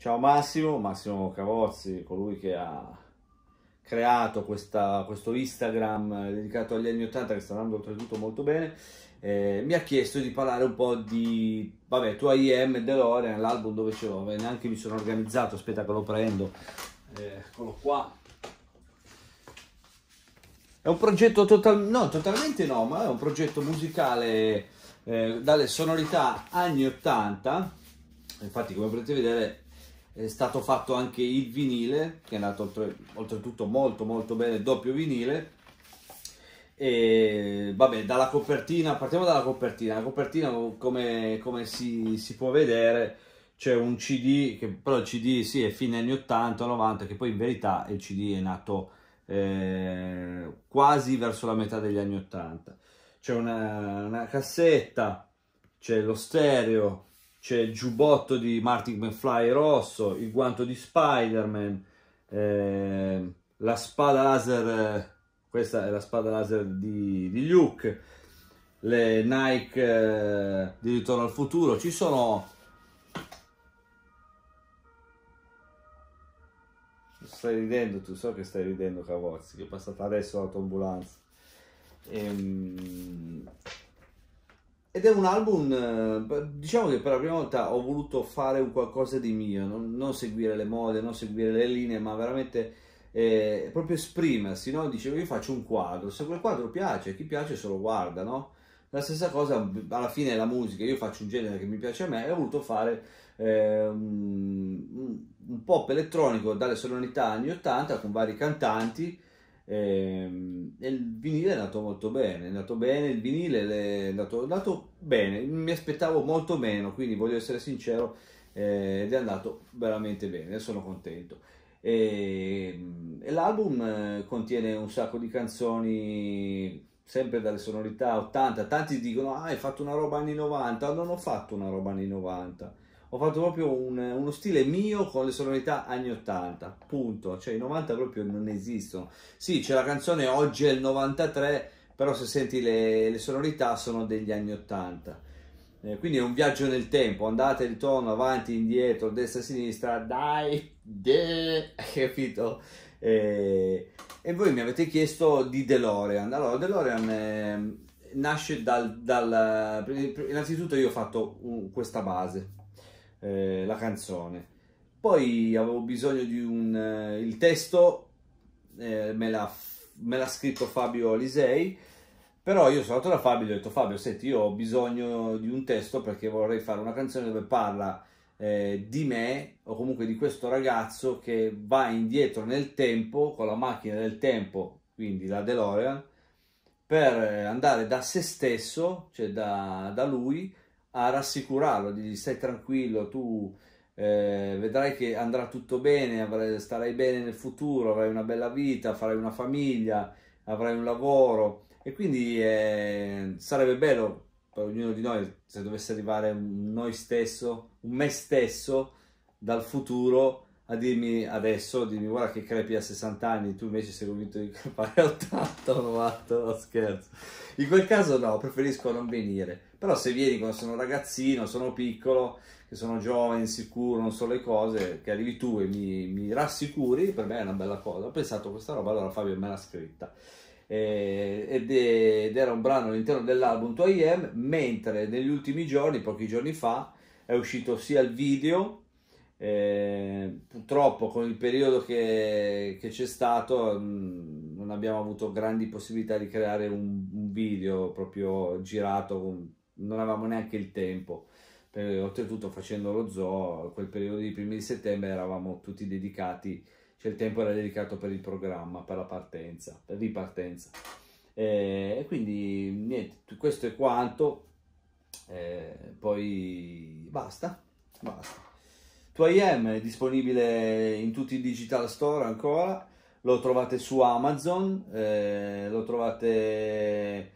Ciao Massimo, Massimo Cavozzi, colui che ha creato questa, questo Instagram dedicato agli anni 80 che sta andando oltretutto molto bene, eh, mi ha chiesto di parlare un po' di, vabbè, tu IM M DeLorean, l'album dove ce l'ho, neanche mi sono organizzato, aspetta che lo prendo, eh, eccolo qua. È un progetto total, no, totalmente no, ma è un progetto musicale eh, dalle sonorità anni 80, infatti come potete vedere è stato fatto anche il vinile che è andato oltre, oltretutto molto molto bene il doppio vinile e vabbè dalla copertina partiamo dalla copertina la copertina come, come si, si, può vedere c'è un cd che però il cd sì è fine anni 80 90 che poi in verità il cd è nato eh, quasi verso la metà degli anni 80 c'è una, una cassetta c'è lo stereo c'è il giubbotto di Martin McFly rosso, il guanto di Spider-Man, eh, la spada laser, questa è la spada laser di, di Luke, le Nike eh, di Ritorno al Futuro, ci sono... Stai ridendo tu, so che stai ridendo Cavozzi, che è passata adesso l'autoambulanza. Ehm ed è un album, eh, diciamo che per la prima volta ho voluto fare un qualcosa di mio, non, non seguire le mode, non seguire le linee, ma veramente eh, proprio esprimersi, no? Dicevo io faccio un quadro, se quel quadro piace, chi piace se lo guarda, no? La stessa cosa alla fine è la musica, io faccio un genere che mi piace a me e ho voluto fare eh, un, un pop elettronico dalle sonorità anni 80 con vari cantanti e, ehm, e il vinile è andato molto bene, è andato bene, il vinile è andato, è andato bene, mi aspettavo molto meno, quindi voglio essere sincero, eh, ed è andato veramente bene, sono contento. E, ehm, e l'album eh, contiene un sacco di canzoni sempre dalle sonorità 80, tanti dicono ah hai fatto una roba anni 90, non ho fatto una roba anni 90 ho fatto proprio un, uno stile mio con le sonorità anni 80, punto, cioè i 90 proprio non esistono. Sì, c'è la canzone Oggi è il 93, però se senti le, le sonorità sono degli anni 80. Eh, quindi è un viaggio nel tempo, andate e ritorno, avanti, indietro, destra, sinistra, dai, de, capito? Eh, e voi mi avete chiesto di DeLorean. Allora, DeLorean... Eh, nasce dal, dal, eh, innanzitutto io ho fatto questa base eh, la canzone. Poi avevo bisogno di un... Eh, il testo eh, me, l'ha, scritto Fabio Alisei, però io sono andato da Fabio e ho detto Fabio, senti, io ho bisogno di un testo perché vorrei fare una canzone dove parla eh, di me o comunque di questo ragazzo che va indietro nel tempo con la macchina del tempo, quindi la DeLorean, per eh, andare da se stesso, cioè da, da lui, a rassicurarlo, di stai tranquillo, tu eh, vedrai che andrà tutto bene, avrai, starai bene nel futuro, avrai una bella vita, farai una famiglia, avrai un lavoro e quindi eh, sarebbe bello per ognuno di noi se dovesse arrivare un noi stesso, un me stesso dal futuro a dirmi adesso, dimmi guarda che crepi a 60 anni, tu invece sei convinto di crepare a 80 o 90, no scherzo. In quel caso no, preferisco non venire. Però se vieni quando sono ragazzino, sono piccolo, che sono giovane, insicuro, non so le cose, che arrivi tu e mi, mi rassicuri, per me è una bella cosa. Ho pensato questa roba, allora Fabio me l'ha scritta. Eh, ed, è, ed, era un brano all'interno dell'album To I Am, mentre negli ultimi giorni, pochi giorni fa, è uscito sia il video, eh, purtroppo con il periodo che, che c'è stato mh, mm, non abbiamo avuto grandi possibilità di creare un, un video proprio girato con non avevamo neanche il tempo. Eh, oltretutto facendo lo zoo, quel periodo di primi di settembre eravamo tutti dedicati, cioè il tempo era dedicato per il programma, per la partenza, per ripartenza. Eh, e quindi niente, questo è quanto, e eh, poi basta, basta. 2AM è disponibile in tutti i digital store ancora, lo trovate su Amazon, eh, lo trovate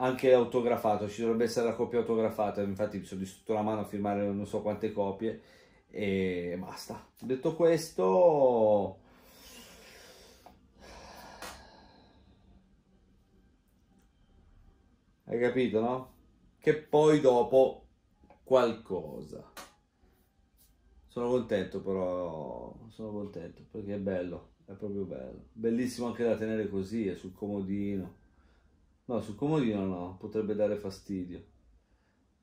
anche autografato, ci dovrebbe essere la copia autografata, infatti mi sono distrutto la mano a firmare non so quante copie e basta. Detto questo... Hai capito, no? Che poi dopo qualcosa. Sono contento però, sono contento perché è bello, è proprio bello. Bellissimo anche da tenere così, è sul comodino. No, sul comodino no, potrebbe dare fastidio.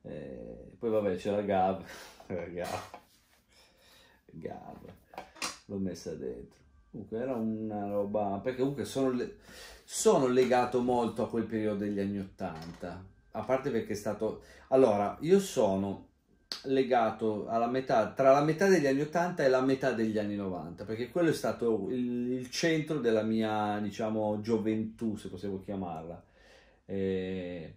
E eh, poi vabbè, c'era Gab. Gab. Gab. L'ho messa dentro. Comunque era una roba... Perché comunque sono, le... sono legato molto a quel periodo degli anni Ottanta. A parte perché è stato... Allora, io sono legato alla metà, tra la metà degli anni 80 e la metà degli anni 90, perché quello è stato il, il centro della mia, diciamo, gioventù, se possiamo chiamarla eh,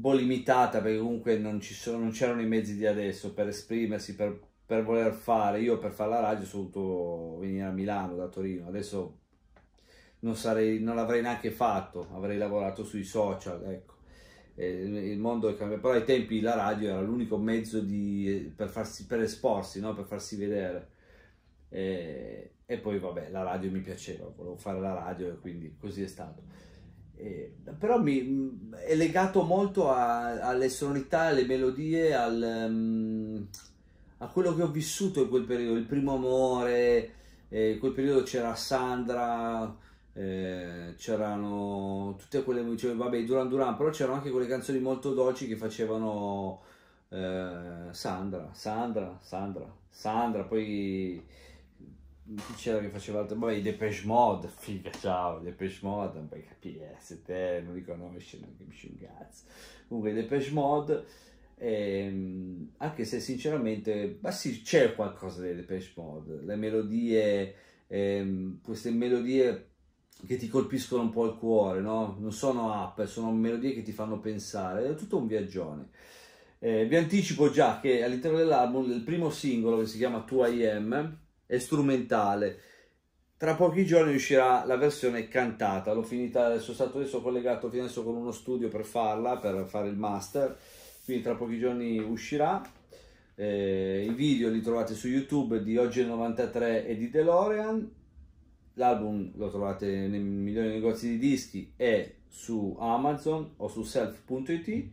po' limitata perché comunque non, ci sono, non c'erano i mezzi di adesso per esprimersi, per, per voler fare. Io per fare la radio sono dovuto venire a Milano da Torino, adesso non, sarei, non l'avrei neanche fatto, avrei lavorato sui social, ecco. Eh, il mondo è cambiato, però ai tempi la radio era l'unico mezzo di, per, farsi, per esporsi, no? per farsi vedere. Eh, e poi vabbè, la radio mi piaceva, volevo fare la radio e quindi così è stato. Eh, però mi, mm, è legato molto a, alle sonorità, alle melodie, al, um, a quello che ho vissuto in quel periodo, il primo amore, eh, in quel periodo c'era Sandra, eh, c'erano tutte quelle, cioè, vabbè, Duran Duran, però c'erano anche quelle canzoni molto dolci che facevano eh, Sandra, Sandra, Sandra, Sandra, poi chi c'era che faceva altro? Vabbè, i Depeche Mode, figa, ciao, Depeche Mode, non puoi capire, eh, se te non li conosci neanche mi cazzo. Comunque, i Depeche Mode, ehm, anche se sinceramente, ma sì, c'è qualcosa dei Depeche Mode, le melodie, ehm, queste melodie che ti colpiscono un po' il cuore, no? Non sono app, sono melodie che ti fanno pensare, è tutto un viaggione. Eh, vi anticipo già che all'interno dell'album, il primo singolo che si chiama 2 AM, e strumentale. Tra pochi giorni uscirà la versione cantata, l'ho finita, sono stato adesso collegato adesso con uno studio per farla, per fare il master, quindi tra pochi giorni uscirà. Eh, I video li trovate su YouTube di Oggi è 93 e di DeLorean. L'album lo trovate nei migliori negozi di dischi e su Amazon o su self.it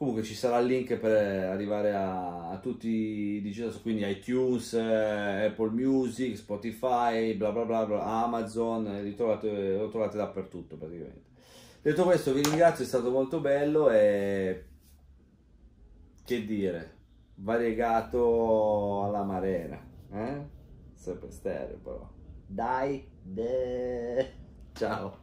Comunque ci sarà il link per arrivare a, a tutti i digital, quindi iTunes, eh, Apple Music, Spotify, bla bla bla, bla Amazon, eh, li trovate, lo trovate dappertutto praticamente. Detto questo vi ringrazio, è stato molto bello e che dire, variegato alla marena, eh? sempre stereo però. Dai, de... ciao.